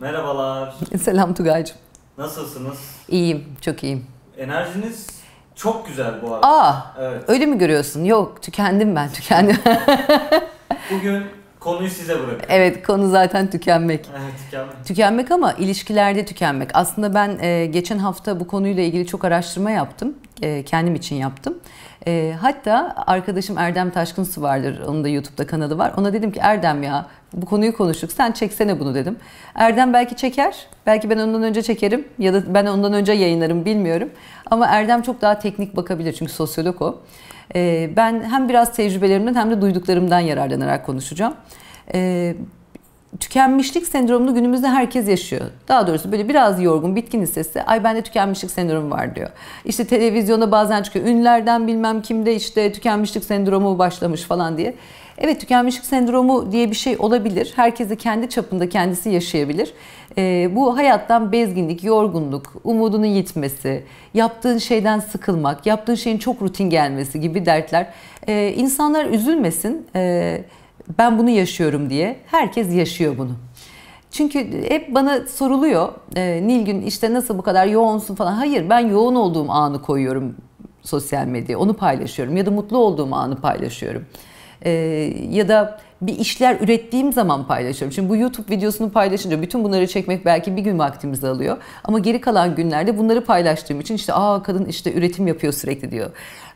Merhabalar. Selam Tugay'cığım. Nasılsınız? İyiyim, çok iyiyim. Enerjiniz çok güzel bu arada. Aa, evet. öyle mi görüyorsun? Yok, tükendim ben, tükendim. Bugün konuyu size bırakıyorum. Evet, konu zaten tükenmek. Evet, tükenmek. Tükenmek ama ilişkilerde tükenmek. Aslında ben e, geçen hafta bu konuyla ilgili çok araştırma yaptım. E, kendim için yaptım. E, hatta arkadaşım Erdem Taşkın Su vardır. Onun da YouTube'da kanalı var. Ona dedim ki Erdem ya bu konuyu konuştuk. Sen çeksene bunu dedim. Erdem belki çeker. Belki ben ondan önce çekerim ya da ben ondan önce yayınlarım bilmiyorum. Ama Erdem çok daha teknik bakabilir çünkü sosyolog o. E, ben hem biraz tecrübelerimden hem de duyduklarımdan yararlanarak konuşacağım tükenmişlik sendromunu günümüzde herkes yaşıyor. Daha doğrusu böyle biraz yorgun, bitkin hissesi. Ay bende tükenmişlik sendromu var diyor. İşte televizyonda bazen çıkıyor. Ünlerden bilmem kimde işte tükenmişlik sendromu başlamış falan diye. Evet tükenmişlik sendromu diye bir şey olabilir. Herkesi kendi çapında kendisi yaşayabilir. E, bu hayattan bezginlik, yorgunluk, umudunun yitmesi, yaptığın şeyden sıkılmak, yaptığın şeyin çok rutin gelmesi gibi dertler. E, insanlar üzülmesin. E, ben bunu yaşıyorum diye. Herkes yaşıyor bunu. Çünkü hep bana soruluyor e, Nilgün işte nasıl bu kadar yoğunsun falan. Hayır ben yoğun olduğum anı koyuyorum sosyal medyaya onu paylaşıyorum ya da mutlu olduğum anı paylaşıyorum. E, ya da bir işler ürettiğim zaman paylaşıyorum. Şimdi bu YouTube videosunu paylaşınca bütün bunları çekmek belki bir gün vaktimizi alıyor. Ama geri kalan günlerde bunları paylaştığım için işte aa kadın işte üretim yapıyor sürekli diyor.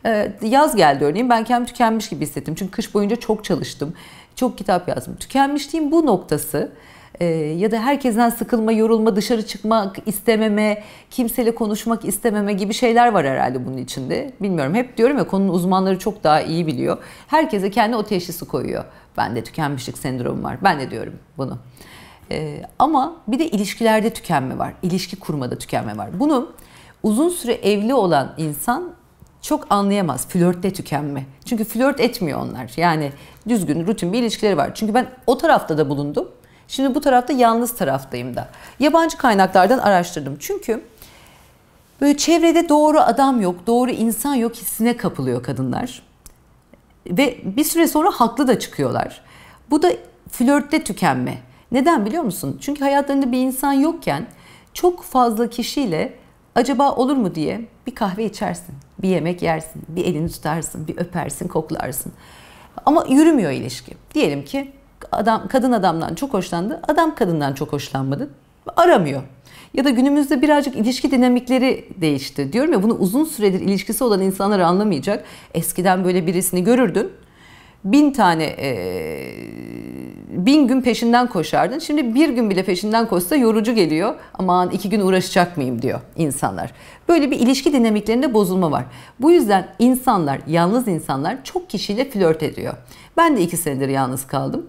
E, yaz geldi örneğin ben kendimi tükenmiş gibi hissettim. Çünkü kış boyunca çok çalıştım. Çok kitap yazdım. Tükenmişliğin bu noktası e, ya da herkesten sıkılma, yorulma, dışarı çıkmak istememe, kimseyle konuşmak istememe gibi şeyler var herhalde bunun içinde. Bilmiyorum hep diyorum ya konunun uzmanları çok daha iyi biliyor. Herkese kendi o teşhisi koyuyor. Ben de tükenmişlik sendromu var. Ben de diyorum bunu. E, ama bir de ilişkilerde tükenme var. İlişki kurmada tükenme var. Bunu uzun süre evli olan insan çok anlayamaz flörtte tükenme. Çünkü flört etmiyor onlar. Yani düzgün, rutin bir ilişkileri var. Çünkü ben o tarafta da bulundum. Şimdi bu tarafta yalnız taraftayım da. Yabancı kaynaklardan araştırdım. Çünkü böyle çevrede doğru adam yok, doğru insan yok hissine kapılıyor kadınlar. Ve bir süre sonra haklı da çıkıyorlar. Bu da flörtte tükenme. Neden biliyor musun? Çünkü hayatlarında bir insan yokken çok fazla kişiyle acaba olur mu diye bir kahve içersin, bir yemek yersin, bir elini tutarsın, bir öpersin, koklarsın. Ama yürümüyor ilişki. Diyelim ki adam kadın adamdan çok hoşlandı, adam kadından çok hoşlanmadı. Aramıyor. Ya da günümüzde birazcık ilişki dinamikleri değişti. Diyorum ya bunu uzun süredir ilişkisi olan insanlar anlamayacak. Eskiden böyle birisini görürdün. Bin tane e, bin gün peşinden koşardın. Şimdi bir gün bile peşinden koşsa yorucu geliyor. Aman iki gün uğraşacak mıyım diyor insanlar. Böyle bir ilişki dinamiklerinde bozulma var. Bu yüzden insanlar, yalnız insanlar çok kişiyle flört ediyor. Ben de iki senedir yalnız kaldım.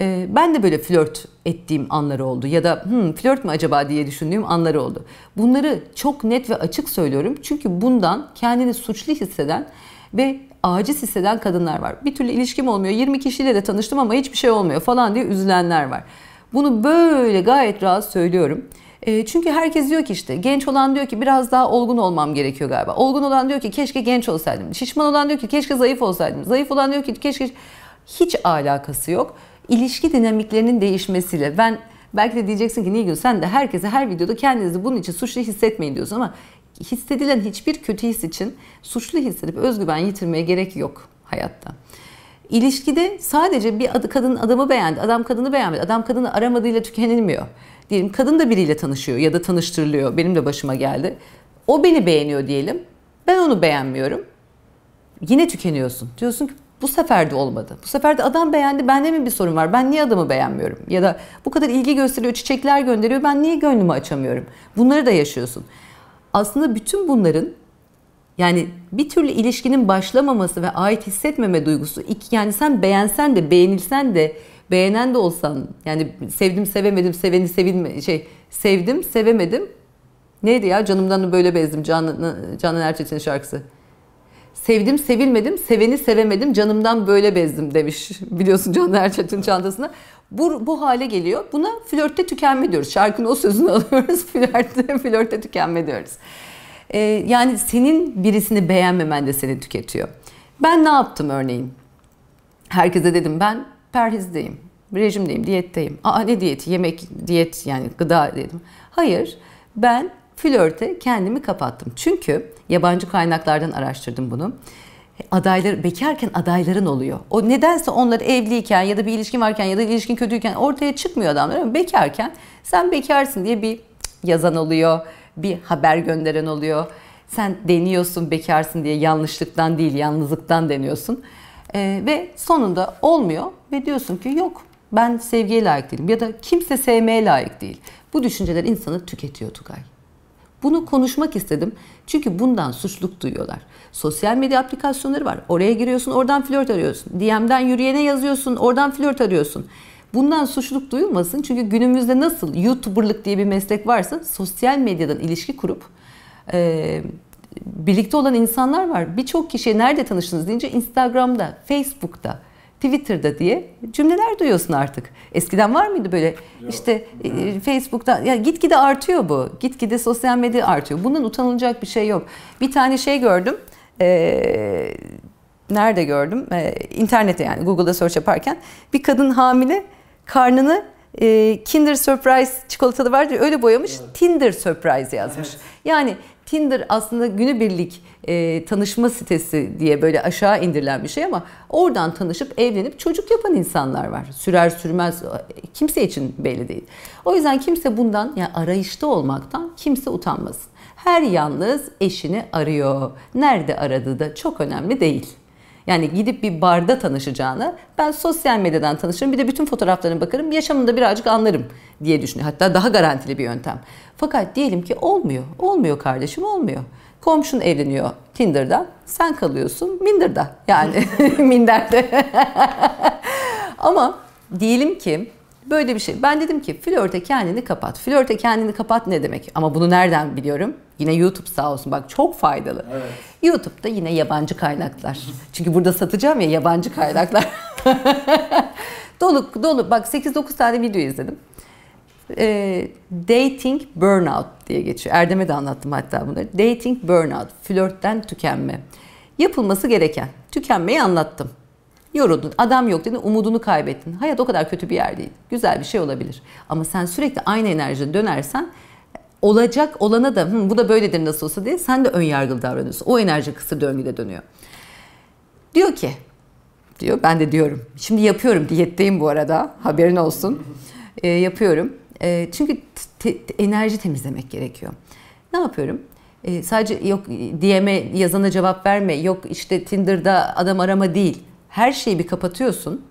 Ee, ben de böyle flört ettiğim anları oldu ya da Hı, hmm, flört mü acaba diye düşündüğüm anları oldu. Bunları çok net ve açık söylüyorum çünkü bundan kendini suçlu hisseden ve aciz hisseden kadınlar var. Bir türlü ilişkim olmuyor. 20 kişiyle de tanıştım ama hiçbir şey olmuyor falan diye üzülenler var. Bunu böyle gayet rahat söylüyorum. E, çünkü herkes diyor ki işte genç olan diyor ki biraz daha olgun olmam gerekiyor galiba. Olgun olan diyor ki keşke genç olsaydım. Şişman olan diyor ki keşke zayıf olsaydım. Zayıf olan diyor ki keşke hiç alakası yok. İlişki dinamiklerinin değişmesiyle ben belki de diyeceksin ki Nilgün sen de herkese her videoda kendinizi bunun için suçlu hissetmeyin diyorsun ama hissedilen hiçbir kötü his için suçlu hissedip özgüven yitirmeye gerek yok hayatta. İlişkide sadece bir adı kadın adamı beğendi, adam kadını beğenmedi, adam kadını aramadığıyla tükenilmiyor. Diyelim kadın da biriyle tanışıyor ya da tanıştırılıyor. Benim de başıma geldi. O beni beğeniyor diyelim. Ben onu beğenmiyorum. Yine tükeniyorsun. Diyorsun ki bu sefer de olmadı. Bu sefer de adam beğendi. Bende mi bir sorun var? Ben niye adamı beğenmiyorum? Ya da bu kadar ilgi gösteriyor, çiçekler gönderiyor. Ben niye gönlümü açamıyorum? Bunları da yaşıyorsun aslında bütün bunların yani bir türlü ilişkinin başlamaması ve ait hissetmeme duygusu yani sen beğensen de beğenilsen de beğenen de olsan yani sevdim sevemedim seveni sevilme şey sevdim sevemedim neydi ya canımdan böyle bezdim Canan, Canan Erçetin şarkısı Sevdim, sevilmedim, seveni sevemedim, canımdan böyle bezdim demiş biliyorsun Can Erçetin çantasına. Bu, bu hale geliyor. Buna flörtte tükenme diyoruz. Şarkının o sözünü alıyoruz. Flörtte, flörtte tükenme diyoruz. Ee, yani senin birisini beğenmemen de seni tüketiyor. Ben ne yaptım örneğin? Herkese dedim ben perhizdeyim, rejimdeyim, diyetteyim. Aa ne diyeti? Yemek, diyet yani gıda dedim. Hayır ben flörte kendimi kapattım. Çünkü yabancı kaynaklardan araştırdım bunu. Adaylar bekarken adayların oluyor. O nedense onlar evliyken ya da bir ilişkin varken ya da ilişkin kötüyken ortaya çıkmıyor adamlar ama bekarken sen bekarsın diye bir yazan oluyor, bir haber gönderen oluyor. Sen deniyorsun bekarsın diye yanlışlıktan değil yalnızlıktan deniyorsun. Ee, ve sonunda olmuyor ve diyorsun ki yok ben sevgiye layık değilim ya da kimse sevmeye layık değil. Bu düşünceler insanı tüketiyor Tugay. Bunu konuşmak istedim. Çünkü bundan suçluk duyuyorlar. Sosyal medya aplikasyonları var. Oraya giriyorsun, oradan flört arıyorsun. DM'den yürüyene yazıyorsun, oradan flört arıyorsun. Bundan suçluk duyulmasın. Çünkü günümüzde nasıl YouTuber'lık diye bir meslek varsa sosyal medyadan ilişki kurup e, birlikte olan insanlar var. Birçok kişiye nerede tanıştınız deyince Instagram'da, Facebook'ta, Twitter'da diye cümleler duyuyorsun artık. Eskiden var mıydı böyle Yok. işte e, Facebook'ta ya gitgide artıyor bu. Gitgide sosyal medya artıyor. Bunun utanılacak bir şey yok. Bir tane şey gördüm. Ee, nerede gördüm? Ee, internette yani Google'da search yaparken bir kadın hamile karnını e, Kinder Surprise çikolatalı var diye öyle boyamış. Evet. Tinder Surprise yazmış. Evet. Yani Tinder aslında günübirlik e, tanışma sitesi diye böyle aşağı indirilen bir şey ama oradan tanışıp evlenip çocuk yapan insanlar var. Sürer sürmez e, kimse için belli değil. O yüzden kimse bundan yani arayışta olmaktan kimse utanmasın. Her yalnız eşini arıyor. Nerede aradığı da çok önemli değil. Yani gidip bir barda tanışacağını, ben sosyal medyadan tanışırım. Bir de bütün fotoğraflarına bakarım. Yaşamında birazcık anlarım diye düşünüyor. Hatta daha garantili bir yöntem. Fakat diyelim ki olmuyor. Olmuyor kardeşim olmuyor. Komşun evleniyor Tinder'da, Sen kalıyorsun Minder'da. Yani Minder'de. Ama diyelim ki böyle bir şey. Ben dedim ki flörte kendini kapat. Flörte kendini kapat ne demek? Ama bunu nereden biliyorum? Yine YouTube sağ olsun bak çok faydalı. Evet. YouTube'da yine yabancı kaynaklar. Çünkü burada satacağım ya yabancı kaynaklar. dolu dolu bak 8-9 tane video izledim. E, dating burnout diye geçiyor. Erdem'e de anlattım hatta bunları. Dating burnout, flörtten tükenme. Yapılması gereken. Tükenmeyi anlattım. Yoruldun, adam yok dedin, umudunu kaybettin. Hayat o kadar kötü bir yer değil. Güzel bir şey olabilir. Ama sen sürekli aynı enerjide dönersen olacak olana da bu da böyledir nasıl olsa diye sen de ön yargılı davranıyorsun. O enerji kısır döngüde dönüyor. Diyor ki diyor ben de diyorum. Şimdi yapıyorum diyetteyim bu arada haberin olsun. E, yapıyorum. E, çünkü te, te, enerji temizlemek gerekiyor. Ne yapıyorum? E, sadece yok DM'e yazana cevap verme, yok işte Tinder'da adam arama değil. Her şeyi bir kapatıyorsun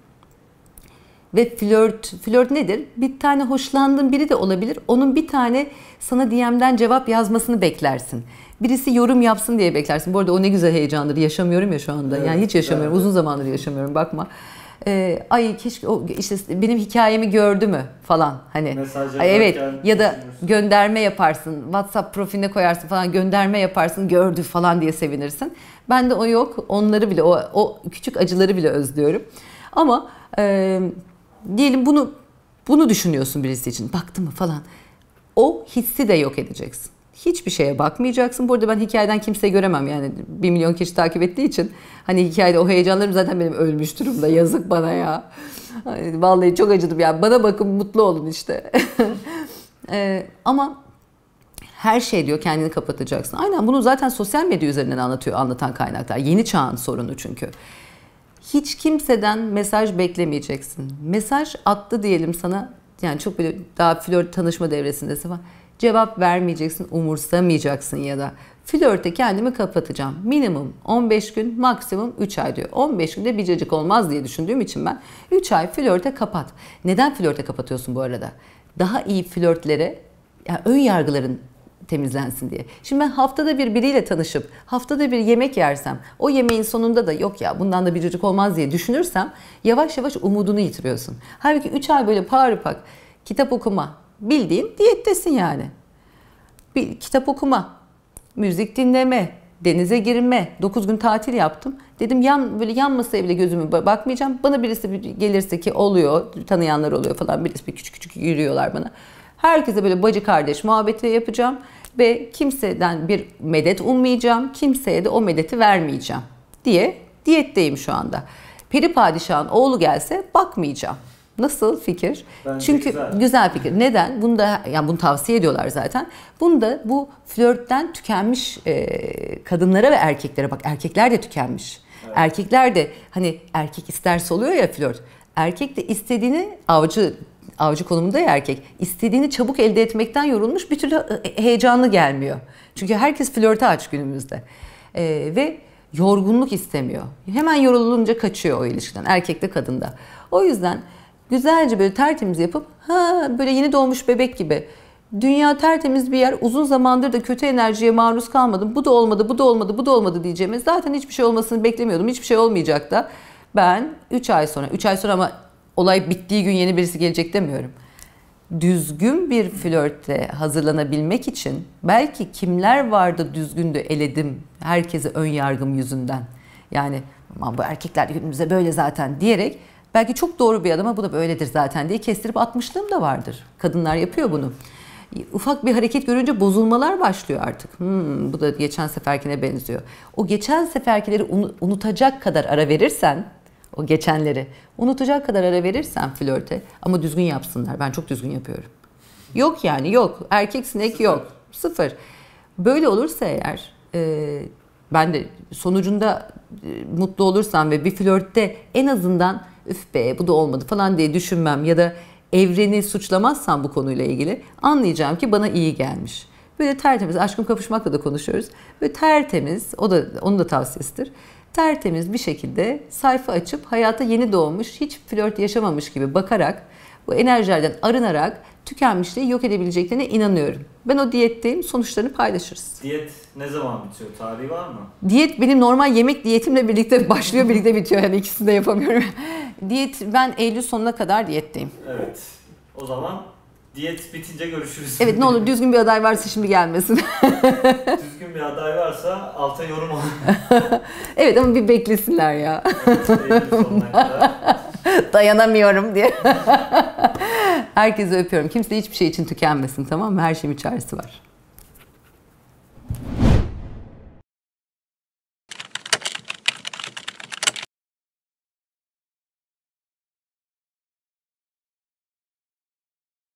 ve flört, flört nedir? Bir tane hoşlandığın biri de olabilir. Onun bir tane sana DM'den cevap yazmasını beklersin. Birisi yorum yapsın diye beklersin. Bu arada o ne güzel heyecandır. Yaşamıyorum ya şu anda. Evet, yani hiç yaşamıyorum. Evet. Uzun zamandır yaşamıyorum. Bakma e, ay keşke o işte benim hikayemi gördü mü falan hani Mesaj ay, evet ya da gönderme yaparsın WhatsApp profiline koyarsın falan gönderme yaparsın gördü falan diye sevinirsin. Ben de o yok onları bile o, o küçük acıları bile özlüyorum. Ama diyelim bunu bunu düşünüyorsun birisi için. Baktı mı falan. O hissi de yok edeceksin. Hiçbir şeye bakmayacaksın. burada ben hikayeden kimseyi göremem yani. Bir milyon kişi takip ettiği için. Hani hikayede o heyecanlarım zaten benim ölmüş durumda. Yazık bana ya. Vallahi çok acıdım ya. Bana bakın mutlu olun işte. ee, ama her şey diyor kendini kapatacaksın. Aynen bunu zaten sosyal medya üzerinden anlatıyor anlatan kaynaklar. Yeni çağın sorunu çünkü hiç kimseden mesaj beklemeyeceksin. Mesaj attı diyelim sana. Yani çok böyle daha flört tanışma devresindesin falan. Cevap vermeyeceksin, umursamayacaksın ya da flörte kendimi kapatacağım. Minimum 15 gün, maksimum 3 ay diyor. 15 günde bir cacık olmaz diye düşündüğüm için ben 3 ay flörte kapat. Neden flörte kapatıyorsun bu arada? Daha iyi flörtlere yani ön yargıların temizlensin diye. Şimdi ben haftada bir biriyle tanışıp haftada bir yemek yersem o yemeğin sonunda da yok ya bundan da biricik olmaz diye düşünürsem yavaş yavaş umudunu yitiriyorsun. Halbuki 3 ay böyle paripak kitap okuma bildiğin diyettesin yani. Bir kitap okuma, müzik dinleme, denize girme. 9 gün tatil yaptım. Dedim yan böyle yan masaya bile gözümü bakmayacağım. Bana birisi gelirse ki oluyor, tanıyanlar oluyor falan. Birisi bir küçük küçük yürüyorlar bana. Herkese böyle bacı kardeş muhabbeti yapacağım ve kimseden bir medet ummayacağım. Kimseye de o medeti vermeyeceğim diye diyetteyim şu anda. Peri padişahın oğlu gelse bakmayacağım. Nasıl fikir? Bence Çünkü güzel. güzel fikir. Neden? Bunu da yani bunu tavsiye ediyorlar zaten. Bunu da bu flörtten tükenmiş e, kadınlara ve erkeklere bak erkekler de tükenmiş. Evet. Erkekler de hani erkek isterse oluyor ya flört. Erkek de istediğini avcı avcı konumunda ya erkek. İstediğini çabuk elde etmekten yorulmuş bir türlü ıı, heyecanlı gelmiyor. Çünkü herkes flörte aç günümüzde. E, ve yorgunluk istemiyor. Hemen yorulunca kaçıyor o ilişkiden erkekte kadında. O yüzden güzelce böyle tertemiz yapıp ha böyle yeni doğmuş bebek gibi dünya tertemiz bir yer uzun zamandır da kötü enerjiye maruz kalmadım. Bu da olmadı, bu da olmadı, bu da olmadı diyeceğime zaten hiçbir şey olmasını beklemiyordum. Hiçbir şey olmayacak da ben 3 ay sonra, 3 ay sonra ama olay bittiği gün yeni birisi gelecek demiyorum. Düzgün bir flörte hazırlanabilmek için belki kimler vardı düzgündü eledim herkese ön yargım yüzünden. Yani bu erkekler günümüzde böyle zaten diyerek belki çok doğru bir adama bu da böyledir zaten diye kestirip atmışlığım da vardır. Kadınlar yapıyor bunu ufak bir hareket görünce bozulmalar başlıyor artık. Hmm, bu da geçen seferkine benziyor. O geçen seferkileri unutacak kadar ara verirsen o geçenleri. Unutacak kadar ara verirsem flörte ama düzgün yapsınlar. Ben çok düzgün yapıyorum. Yok yani yok. Erkek sinek Sıfır. yok. Sıfır. Böyle olursa eğer e, ben de sonucunda e, mutlu olursam ve bir flörtte en azından üf be bu da olmadı falan diye düşünmem ya da evreni suçlamazsam bu konuyla ilgili anlayacağım ki bana iyi gelmiş. Böyle tertemiz aşkım kavuşmakla da konuşuyoruz. Böyle tertemiz o da onun da tavsiyesidir tertemiz bir şekilde sayfa açıp hayata yeni doğmuş, hiç flört yaşamamış gibi bakarak bu enerjilerden arınarak tükenmişliği yok edebileceklerine inanıyorum. Ben o diyetteyim. Sonuçlarını paylaşırız. Diyet ne zaman bitiyor? Tarihi var mı? Diyet benim normal yemek diyetimle birlikte başlıyor, birlikte bitiyor. Yani ikisini de yapamıyorum. Diyet ben Eylül sonuna kadar diyetteyim. Evet. O zaman Diyet bitince görüşürüz. Evet ne olur düzgün bir aday varsa şimdi gelmesin. düzgün bir aday varsa alta yorum alın. evet ama bir beklesinler ya. Dayanamıyorum diye. Herkese öpüyorum. Kimse hiçbir şey için tükenmesin tamam mı? Her şeyin çaresi var.